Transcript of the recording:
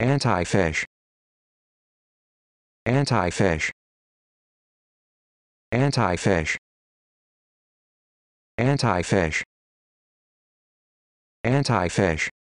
anti-fish anti-fish anti-fish anti-fish anti-fish